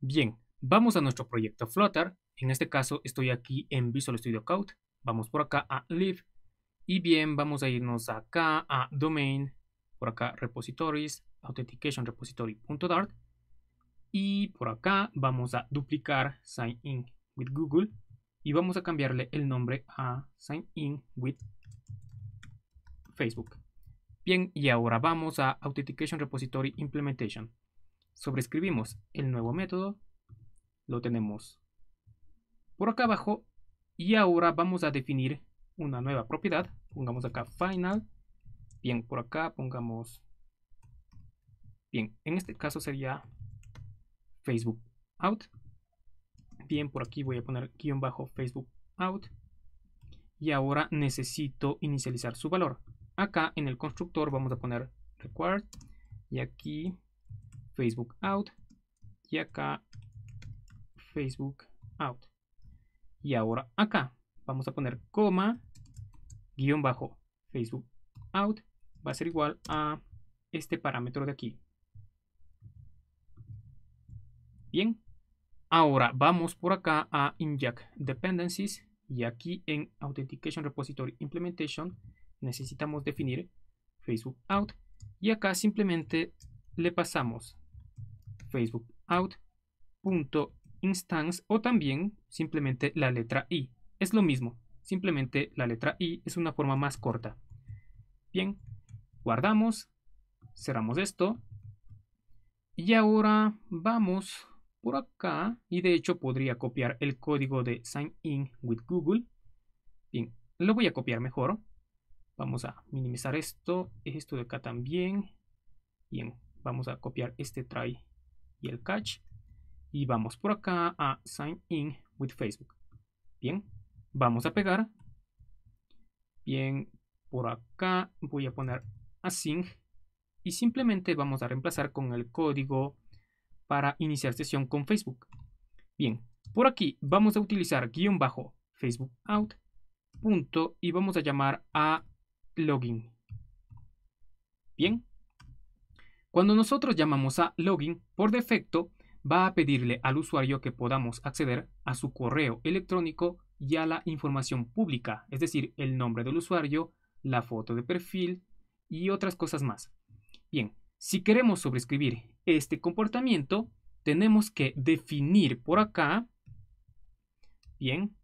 Bien, vamos a nuestro proyecto Flutter. En este caso estoy aquí en Visual Studio Code. Vamos por acá a Live. Y bien, vamos a irnos acá a Domain. Por acá Repositories, Authentication Y por acá vamos a duplicar Sign In with Google. Y vamos a cambiarle el nombre a Sign In with Facebook. Bien, y ahora vamos a Authentication Repository Implementation sobrescribimos el nuevo método, lo tenemos por acá abajo y ahora vamos a definir una nueva propiedad, pongamos acá final, bien por acá pongamos, bien en este caso sería Facebook out, bien por aquí voy a poner guión bajo Facebook out y ahora necesito inicializar su valor, acá en el constructor vamos a poner required y aquí Facebook out y acá Facebook out. Y ahora acá vamos a poner coma guión bajo Facebook out va a ser igual a este parámetro de aquí. Bien. Ahora vamos por acá a inject dependencies y aquí en authentication repository implementation necesitamos definir Facebook out y acá simplemente le pasamos Facebook out.instance o también simplemente la letra i. Es lo mismo, simplemente la letra i es una forma más corta. Bien, guardamos, cerramos esto. Y ahora vamos por acá y de hecho podría copiar el código de sign in with Google. Bien, lo voy a copiar mejor. Vamos a minimizar esto, esto de acá también. Bien, vamos a copiar este try y el catch. Y vamos por acá a sign in with Facebook. Bien, vamos a pegar. Bien, por acá voy a poner async y simplemente vamos a reemplazar con el código para iniciar sesión con Facebook. Bien, por aquí vamos a utilizar guión bajo Facebook out punto y vamos a llamar a login. Bien, cuando nosotros llamamos a login, por defecto va a pedirle al usuario que podamos acceder a su correo electrónico y a la información pública, es decir, el nombre del usuario, la foto de perfil y otras cosas más. Bien, si queremos sobrescribir este comportamiento, tenemos que definir por acá, bien,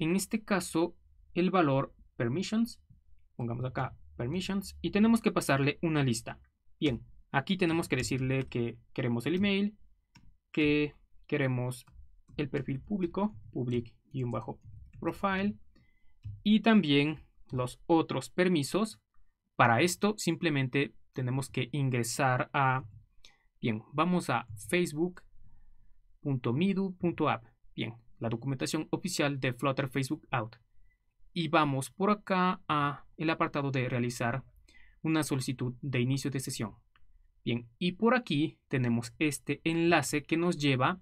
en este caso el valor permissions, pongamos acá permissions, y tenemos que pasarle una lista. Bien, aquí tenemos que decirle que queremos el email, que queremos el perfil público, public y un bajo profile, y también los otros permisos. Para esto simplemente tenemos que ingresar a, bien, vamos a facebook.midu.app, bien, la documentación oficial de Flutter Facebook Out. Y vamos por acá a el apartado de realizar una solicitud de inicio de sesión. Bien, y por aquí tenemos este enlace que nos lleva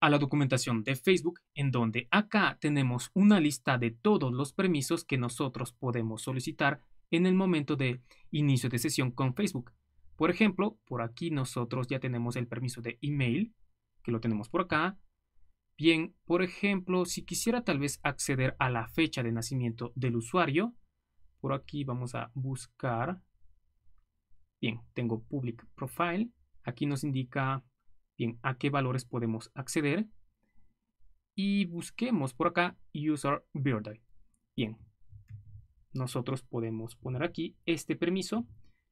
a la documentación de Facebook, en donde acá tenemos una lista de todos los permisos que nosotros podemos solicitar en el momento de inicio de sesión con Facebook. Por ejemplo, por aquí nosotros ya tenemos el permiso de email, que lo tenemos por acá. Bien, por ejemplo, si quisiera tal vez acceder a la fecha de nacimiento del usuario, por aquí vamos a buscar. Bien, tengo public profile. Aquí nos indica bien a qué valores podemos acceder. Y busquemos por acá user birthday. Bien, nosotros podemos poner aquí este permiso.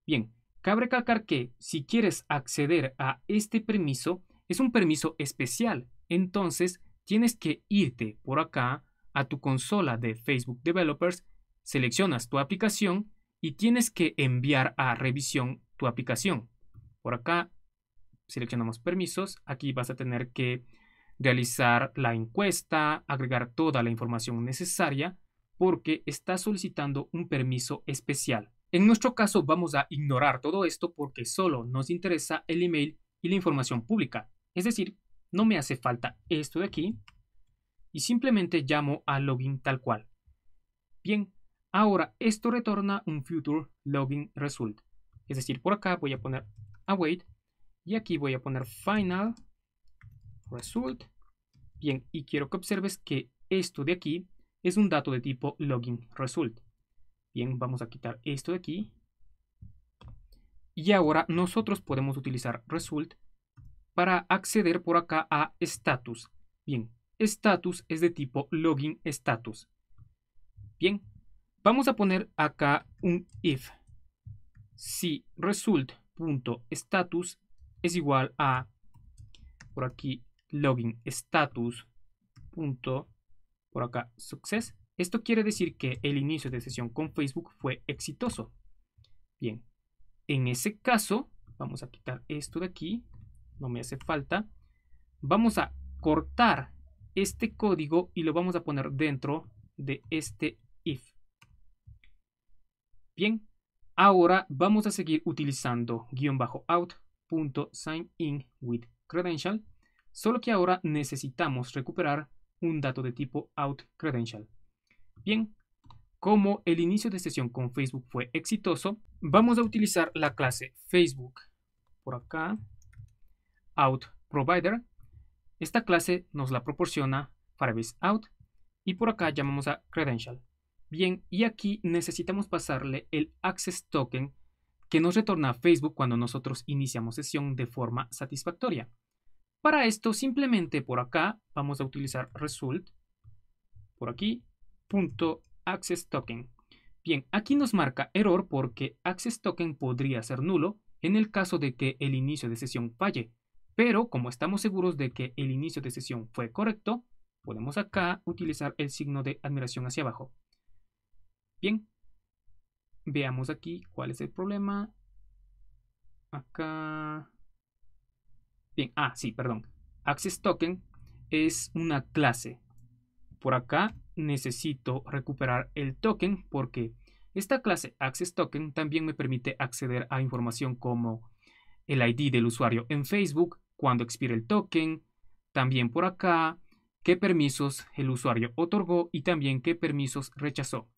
Bien, cabe recalcar que si quieres acceder a este permiso, es un permiso especial. Entonces, tienes que irte por acá a tu consola de Facebook Developers seleccionas tu aplicación y tienes que enviar a revisión tu aplicación. Por acá seleccionamos permisos. Aquí vas a tener que realizar la encuesta, agregar toda la información necesaria porque está solicitando un permiso especial. En nuestro caso vamos a ignorar todo esto porque solo nos interesa el email y la información pública. Es decir, no me hace falta esto de aquí y simplemente llamo a login tal cual. Bien, Ahora, esto retorna un future login result. Es decir, por acá voy a poner await y aquí voy a poner final result. Bien, y quiero que observes que esto de aquí es un dato de tipo login result. Bien, vamos a quitar esto de aquí. Y ahora nosotros podemos utilizar result para acceder por acá a status. Bien, status es de tipo login status. Bien, Vamos a poner acá un if. Si result.status es igual a, por aquí, login status. Punto, por acá, success. Esto quiere decir que el inicio de sesión con Facebook fue exitoso. Bien, en ese caso, vamos a quitar esto de aquí, no me hace falta. Vamos a cortar este código y lo vamos a poner dentro de este if. Bien, ahora vamos a seguir utilizando guión bajo out in with credential, solo que ahora necesitamos recuperar un dato de tipo out credential. Bien, como el inicio de sesión con Facebook fue exitoso, vamos a utilizar la clase Facebook por acá, out provider. Esta clase nos la proporciona Firebase out y por acá llamamos a credential. Bien, y aquí necesitamos pasarle el access token que nos retorna a Facebook cuando nosotros iniciamos sesión de forma satisfactoria. Para esto, simplemente por acá vamos a utilizar result, por aquí, punto access token. Bien, aquí nos marca error porque access token podría ser nulo en el caso de que el inicio de sesión falle. Pero como estamos seguros de que el inicio de sesión fue correcto, podemos acá utilizar el signo de admiración hacia abajo. Bien, veamos aquí cuál es el problema. Acá. Bien, ah, sí, perdón. Access Token es una clase. Por acá necesito recuperar el token porque esta clase Access Token también me permite acceder a información como el ID del usuario en Facebook, cuando expire el token, también por acá qué permisos el usuario otorgó y también qué permisos rechazó.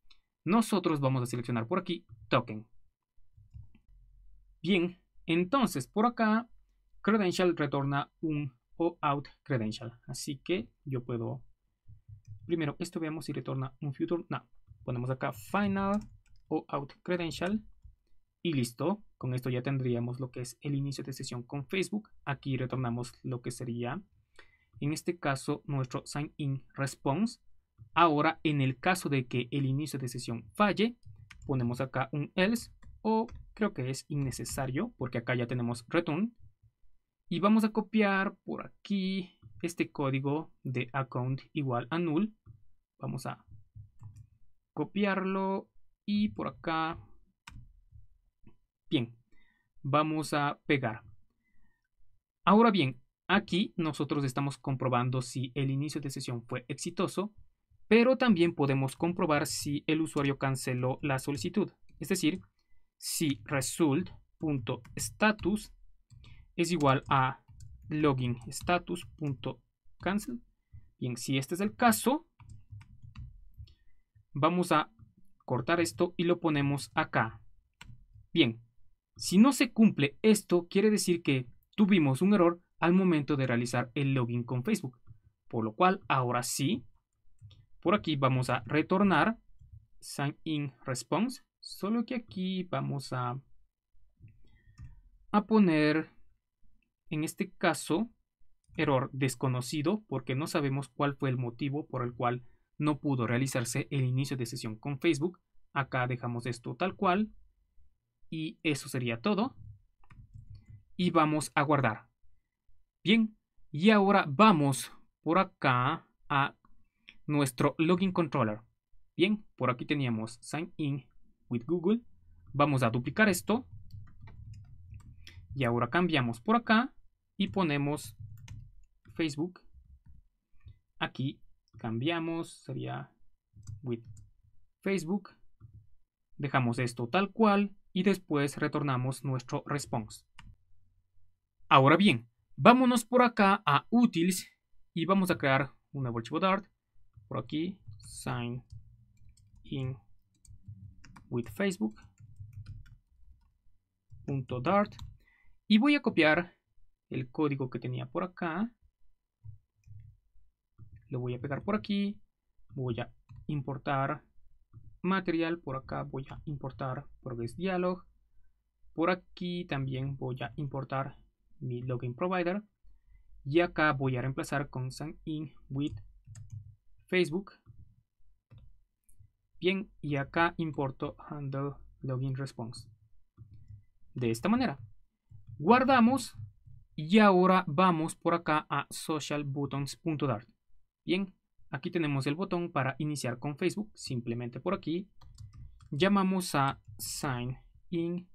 Nosotros vamos a seleccionar por aquí token. Bien, entonces por acá credential retorna un out credential. Así que yo puedo, primero esto veamos si retorna un future. No, ponemos acá final out credential y listo. Con esto ya tendríamos lo que es el inicio de sesión con Facebook. Aquí retornamos lo que sería, en este caso, nuestro sign in response. Ahora, en el caso de que el inicio de sesión falle, ponemos acá un else o creo que es innecesario porque acá ya tenemos return. Y vamos a copiar por aquí este código de account igual a null. Vamos a copiarlo y por acá. Bien, vamos a pegar. Ahora bien, aquí nosotros estamos comprobando si el inicio de sesión fue exitoso pero también podemos comprobar si el usuario canceló la solicitud. Es decir, si result.status es igual a login.status.cancel. Bien, si este es el caso, vamos a cortar esto y lo ponemos acá. Bien, si no se cumple esto, quiere decir que tuvimos un error al momento de realizar el login con Facebook. Por lo cual, ahora sí, por aquí vamos a retornar sign in response. Solo que aquí vamos a, a poner, en este caso, error desconocido porque no sabemos cuál fue el motivo por el cual no pudo realizarse el inicio de sesión con Facebook. Acá dejamos esto tal cual y eso sería todo. Y vamos a guardar. Bien, y ahora vamos por acá a nuestro login controller. Bien, por aquí teníamos sign in with Google. Vamos a duplicar esto. Y ahora cambiamos por acá y ponemos Facebook. Aquí cambiamos, sería with Facebook. Dejamos esto tal cual y después retornamos nuestro response. Ahora bien, vámonos por acá a Utils y vamos a crear una nuevo archivo por aquí, sign in with Facebook. Punto y voy a copiar el código que tenía por acá. Lo voy a pegar por aquí. Voy a importar material por acá. Voy a importar progress dialog. Por aquí también voy a importar mi login provider. Y acá voy a reemplazar con sign in with Facebook. Bien, y acá importo handle ah, login response. De esta manera. Guardamos y ahora vamos por acá a socialbuttons.dart. Bien, aquí tenemos el botón para iniciar con Facebook. Simplemente por aquí llamamos a sign in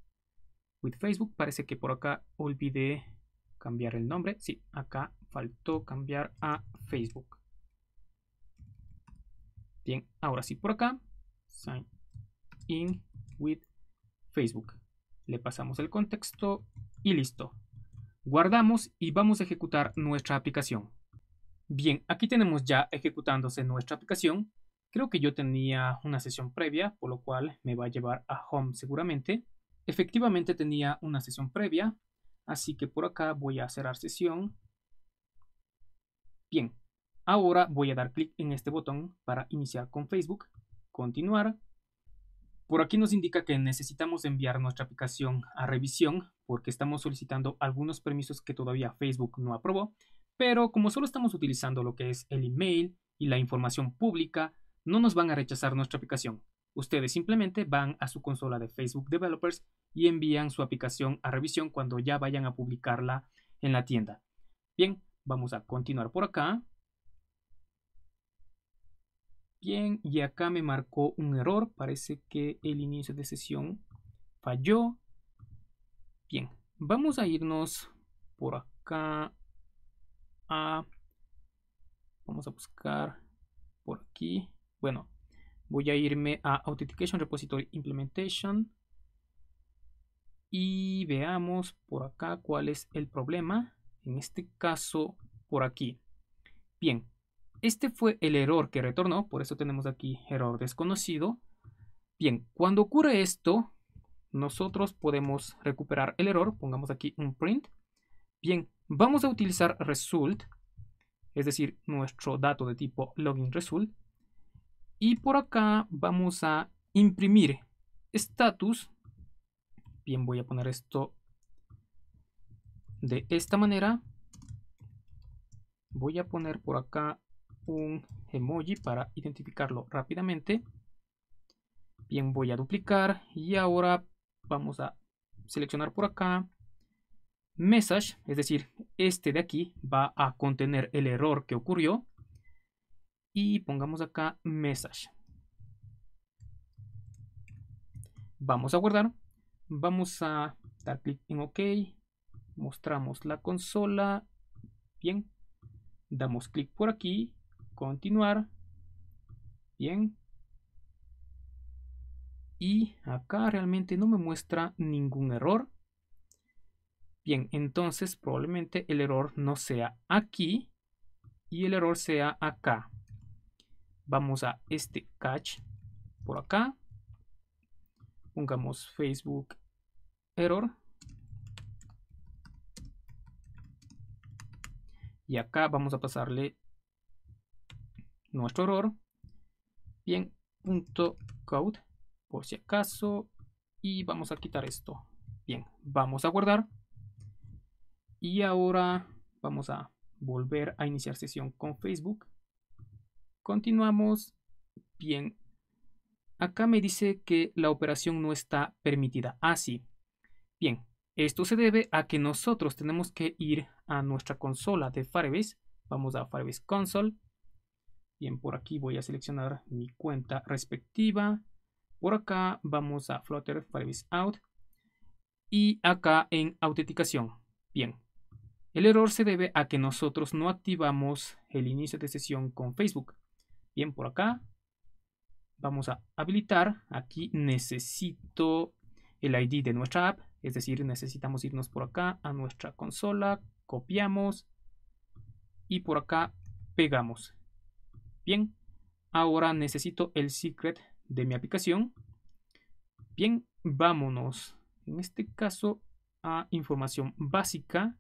with Facebook. Parece que por acá olvidé cambiar el nombre. Sí, acá faltó cambiar a Facebook. Bien, ahora sí por acá. Sign in with Facebook. Le pasamos el contexto y listo. Guardamos y vamos a ejecutar nuestra aplicación. Bien, aquí tenemos ya ejecutándose nuestra aplicación. Creo que yo tenía una sesión previa, por lo cual me va a llevar a Home seguramente. Efectivamente tenía una sesión previa, así que por acá voy a cerrar sesión. Bien, Ahora voy a dar clic en este botón para iniciar con Facebook, continuar. Por aquí nos indica que necesitamos enviar nuestra aplicación a revisión porque estamos solicitando algunos permisos que todavía Facebook no aprobó, pero como solo estamos utilizando lo que es el email y la información pública, no nos van a rechazar nuestra aplicación. Ustedes simplemente van a su consola de Facebook Developers y envían su aplicación a revisión cuando ya vayan a publicarla en la tienda. Bien, vamos a continuar por acá. Bien, y acá me marcó un error. Parece que el inicio de sesión falló. Bien, vamos a irnos por acá a... Vamos a buscar por aquí. Bueno, voy a irme a Authentication Repository Implementation. Y veamos por acá cuál es el problema. En este caso, por aquí. Bien, este fue el error que retornó, por eso tenemos aquí error desconocido. Bien, cuando ocurre esto, nosotros podemos recuperar el error, pongamos aquí un print. Bien, vamos a utilizar result, es decir, nuestro dato de tipo login result. Y por acá vamos a imprimir status. Bien, voy a poner esto de esta manera. Voy a poner por acá un emoji para identificarlo rápidamente. Bien, voy a duplicar y ahora vamos a seleccionar por acá message, es decir, este de aquí va a contener el error que ocurrió y pongamos acá message. Vamos a guardar, vamos a dar clic en OK, mostramos la consola, bien, damos clic por aquí continuar. Bien. Y acá realmente no me muestra ningún error. Bien, entonces probablemente el error no sea aquí y el error sea acá. Vamos a este catch por acá. Pongamos Facebook error. Y acá vamos a pasarle nuestro error. Bien, punto code, por si acaso. Y vamos a quitar esto. Bien, vamos a guardar. Y ahora vamos a volver a iniciar sesión con Facebook. Continuamos. Bien. Acá me dice que la operación no está permitida. Así. Ah, Bien. Esto se debe a que nosotros tenemos que ir a nuestra consola de Firebase. Vamos a Firebase Console. Bien, por aquí voy a seleccionar mi cuenta respectiva. Por acá vamos a Flutter Firebase Out. Y acá en autenticación. Bien. El error se debe a que nosotros no activamos el inicio de sesión con Facebook. Bien, por acá vamos a habilitar. Aquí necesito el ID de nuestra app. Es decir, necesitamos irnos por acá a nuestra consola. Copiamos. Y por acá pegamos. Bien, ahora necesito el secret de mi aplicación. Bien, vámonos. En este caso a información básica.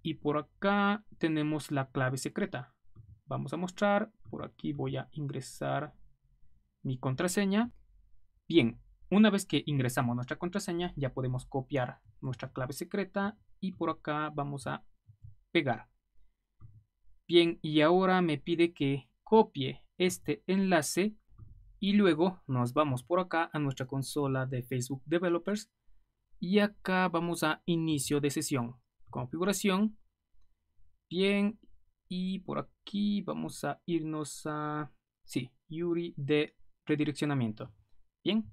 Y por acá tenemos la clave secreta. Vamos a mostrar. Por aquí voy a ingresar mi contraseña. Bien, una vez que ingresamos nuestra contraseña ya podemos copiar nuestra clave secreta y por acá vamos a pegar. Bien, y ahora me pide que copie este enlace y luego nos vamos por acá a nuestra consola de Facebook Developers y acá vamos a inicio de sesión, configuración. Bien, y por aquí vamos a irnos a, sí, Yuri de redireccionamiento. Bien,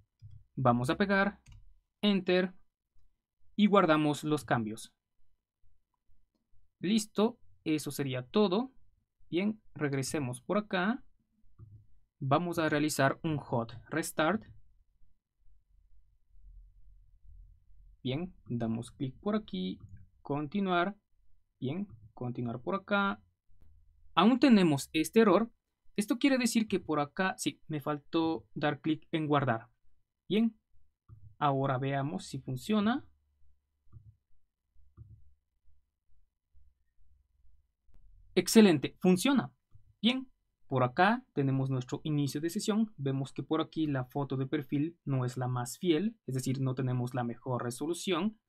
vamos a pegar, enter y guardamos los cambios. Listo, eso sería todo. Bien, regresemos por acá. Vamos a realizar un hot restart. Bien, damos clic por aquí, continuar. Bien, continuar por acá. Aún tenemos este error. Esto quiere decir que por acá, sí, me faltó dar clic en guardar. Bien, ahora veamos si funciona. Excelente, funciona. Bien, por acá tenemos nuestro inicio de sesión. Vemos que por aquí la foto de perfil no es la más fiel, es decir, no tenemos la mejor resolución.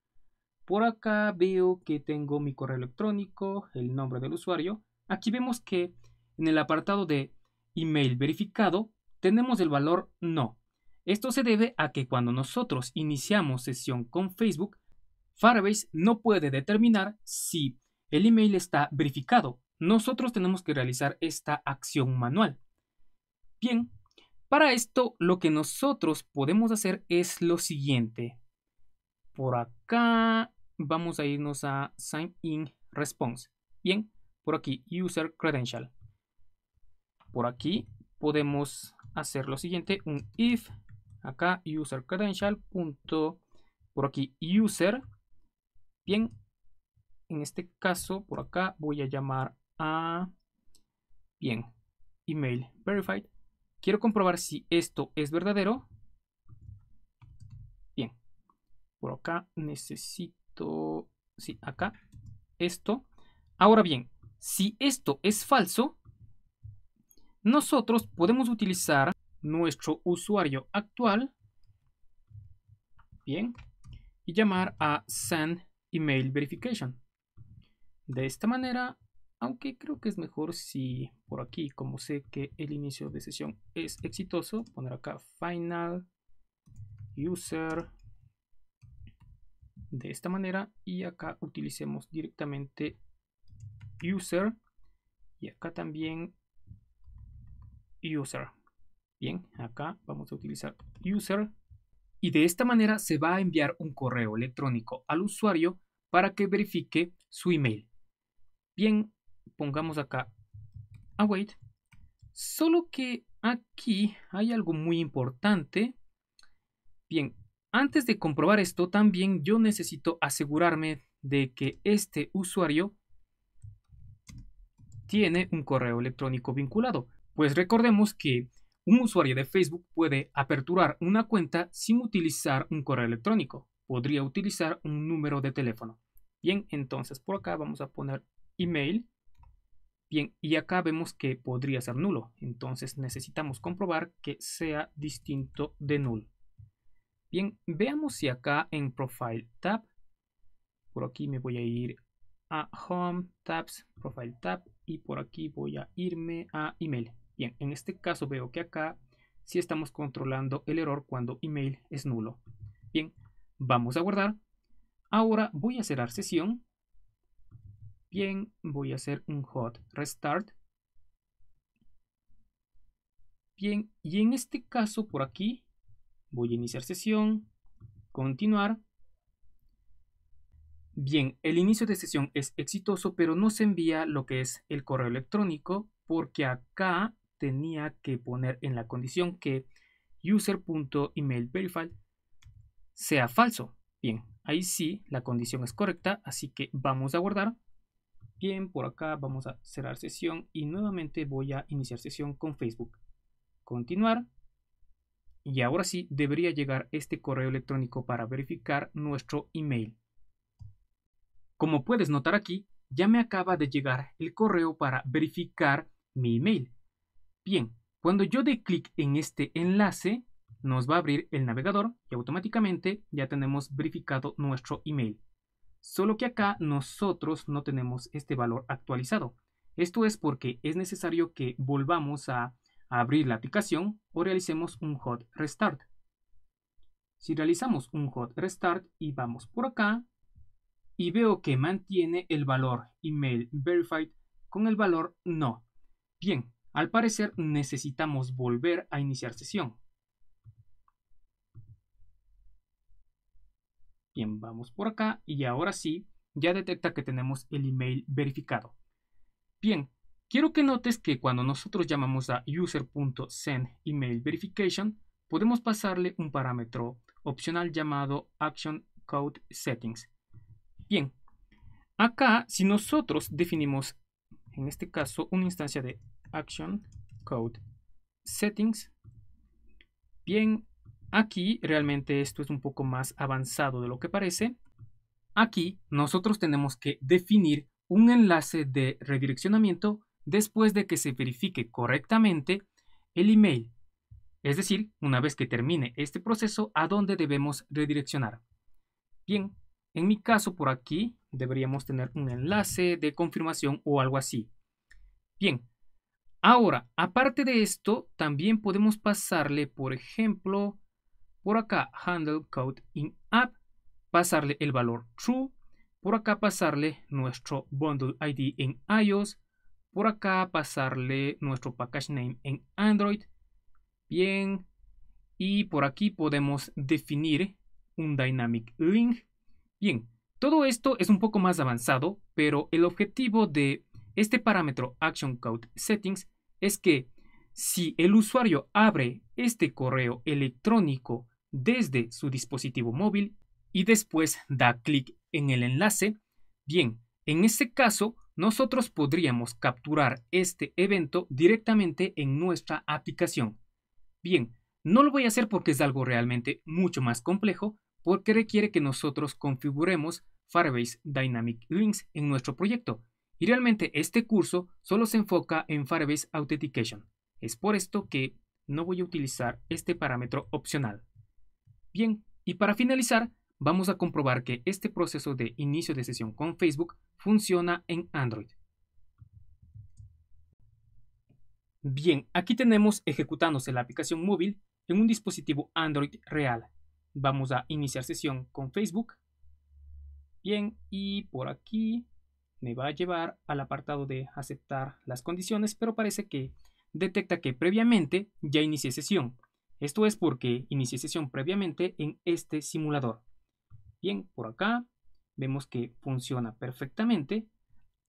Por acá veo que tengo mi correo electrónico, el nombre del usuario. Aquí vemos que en el apartado de email verificado tenemos el valor no. Esto se debe a que cuando nosotros iniciamos sesión con Facebook, Firebase no puede determinar si el email está verificado nosotros tenemos que realizar esta acción manual. Bien, para esto lo que nosotros podemos hacer es lo siguiente. Por acá vamos a irnos a Sign In Response. Bien, por aquí User Credential. Por aquí podemos hacer lo siguiente, un if, acá User Credential, punto, por aquí User. Bien, en este caso por acá voy a llamar Ah, bien, email verified. Quiero comprobar si esto es verdadero. Bien, por acá necesito... Sí, acá, esto. Ahora bien, si esto es falso, nosotros podemos utilizar nuestro usuario actual. Bien. Y llamar a send email verification. De esta manera aunque creo que es mejor si por aquí, como sé que el inicio de sesión es exitoso, poner acá final user de esta manera y acá utilicemos directamente user y acá también user. Bien, acá vamos a utilizar user y de esta manera se va a enviar un correo electrónico al usuario para que verifique su email. Bien, pongamos acá await. Ah, Solo que aquí hay algo muy importante. Bien, antes de comprobar esto, también yo necesito asegurarme de que este usuario tiene un correo electrónico vinculado. Pues recordemos que un usuario de Facebook puede aperturar una cuenta sin utilizar un correo electrónico. Podría utilizar un número de teléfono. Bien, entonces por acá vamos a poner email Bien, y acá vemos que podría ser nulo, entonces necesitamos comprobar que sea distinto de null. Bien, veamos si acá en Profile Tab, por aquí me voy a ir a Home, Tabs, Profile Tab y por aquí voy a irme a Email. Bien, en este caso veo que acá sí estamos controlando el error cuando Email es nulo. Bien, vamos a guardar. Ahora voy a cerrar sesión Bien, voy a hacer un hot restart. Bien, y en este caso por aquí voy a iniciar sesión, continuar. Bien, el inicio de sesión es exitoso, pero no se envía lo que es el correo electrónico porque acá tenía que poner en la condición que verify sea falso. Bien, ahí sí la condición es correcta, así que vamos a guardar. Bien, por acá vamos a cerrar sesión y nuevamente voy a iniciar sesión con Facebook. Continuar. Y ahora sí debería llegar este correo electrónico para verificar nuestro email. Como puedes notar aquí, ya me acaba de llegar el correo para verificar mi email. Bien, cuando yo dé clic en este enlace, nos va a abrir el navegador y automáticamente ya tenemos verificado nuestro email. Solo que acá nosotros no tenemos este valor actualizado. Esto es porque es necesario que volvamos a abrir la aplicación o realicemos un hot restart. Si realizamos un hot restart y vamos por acá y veo que mantiene el valor email verified con el valor no. Bien, al parecer necesitamos volver a iniciar sesión. Bien, vamos por acá y ahora sí, ya detecta que tenemos el email verificado. Bien, quiero que notes que cuando nosotros llamamos a user.sendEmailVerification, podemos pasarle un parámetro opcional llamado Action Code Settings. Bien, acá si nosotros definimos, en este caso, una instancia de Action Code Settings, bien, Aquí realmente esto es un poco más avanzado de lo que parece. Aquí nosotros tenemos que definir un enlace de redireccionamiento después de que se verifique correctamente el email, es decir, una vez que termine este proceso, a dónde debemos redireccionar. Bien, en mi caso por aquí deberíamos tener un enlace de confirmación o algo así. Bien, ahora, aparte de esto, también podemos pasarle, por ejemplo, por acá, handle code in app, pasarle el valor true. Por acá pasarle nuestro bundle ID en iOS. Por acá pasarle nuestro package name en Android. Bien. Y por aquí podemos definir un dynamic link. Bien, todo esto es un poco más avanzado, pero el objetivo de este parámetro action code settings es que si el usuario abre este correo electrónico desde su dispositivo móvil y después da clic en el enlace. Bien, en este caso nosotros podríamos capturar este evento directamente en nuestra aplicación. Bien, no lo voy a hacer porque es algo realmente mucho más complejo, porque requiere que nosotros configuremos Firebase Dynamic Links en nuestro proyecto. Y realmente este curso solo se enfoca en Firebase Authentication. Es por esto que no voy a utilizar este parámetro opcional. Bien, y para finalizar, vamos a comprobar que este proceso de inicio de sesión con Facebook funciona en Android. Bien, aquí tenemos ejecutándose la aplicación móvil en un dispositivo Android real. Vamos a iniciar sesión con Facebook. Bien, y por aquí me va a llevar al apartado de aceptar las condiciones, pero parece que detecta que previamente ya inicié sesión. Esto es porque inicié sesión previamente en este simulador. Bien, por acá vemos que funciona perfectamente.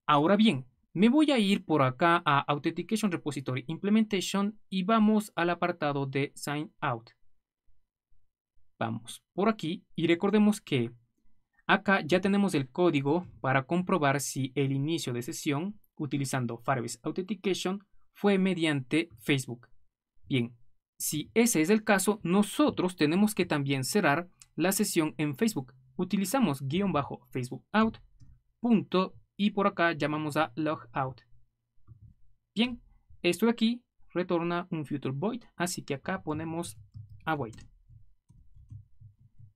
Ahora bien, me voy a ir por acá a Authentication Repository Implementation y vamos al apartado de Sign Out. Vamos por aquí y recordemos que acá ya tenemos el código para comprobar si el inicio de sesión utilizando Firebase Authentication fue mediante Facebook. Bien, si ese es el caso, nosotros tenemos que también cerrar la sesión en Facebook. Utilizamos guión bajo Facebook out, punto, y por acá llamamos a logout. out. Bien, esto de aquí retorna un future void, así que acá ponemos await.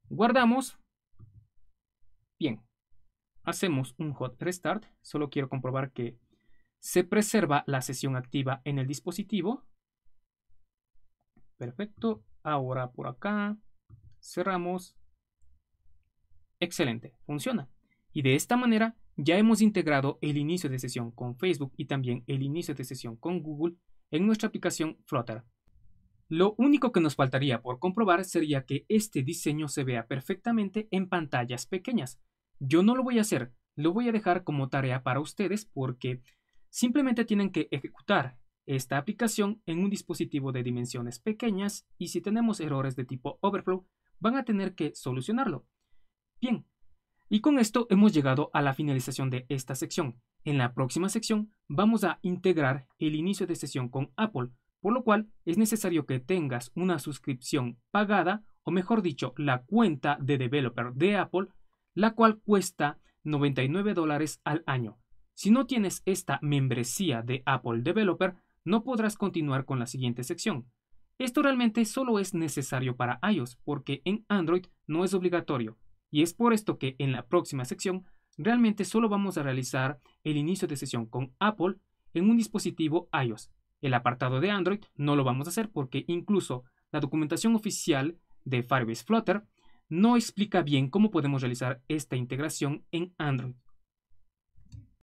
Guardamos. Bien, hacemos un hot restart. Solo quiero comprobar que se preserva la sesión activa en el dispositivo. Perfecto. Ahora por acá. Cerramos. Excelente. Funciona. Y de esta manera ya hemos integrado el inicio de sesión con Facebook y también el inicio de sesión con Google en nuestra aplicación Flutter. Lo único que nos faltaría por comprobar sería que este diseño se vea perfectamente en pantallas pequeñas. Yo no lo voy a hacer, lo voy a dejar como tarea para ustedes porque simplemente tienen que ejecutar esta aplicación en un dispositivo de dimensiones pequeñas y si tenemos errores de tipo overflow, van a tener que solucionarlo. Bien, y con esto hemos llegado a la finalización de esta sección. En la próxima sección vamos a integrar el inicio de sesión con Apple, por lo cual es necesario que tengas una suscripción pagada, o mejor dicho, la cuenta de developer de Apple, la cual cuesta 99 dólares al año. Si no tienes esta membresía de Apple Developer, no podrás continuar con la siguiente sección. Esto realmente solo es necesario para iOS porque en Android no es obligatorio y es por esto que en la próxima sección realmente solo vamos a realizar el inicio de sesión con Apple en un dispositivo iOS. El apartado de Android no lo vamos a hacer porque incluso la documentación oficial de Firebase Flutter no explica bien cómo podemos realizar esta integración en Android.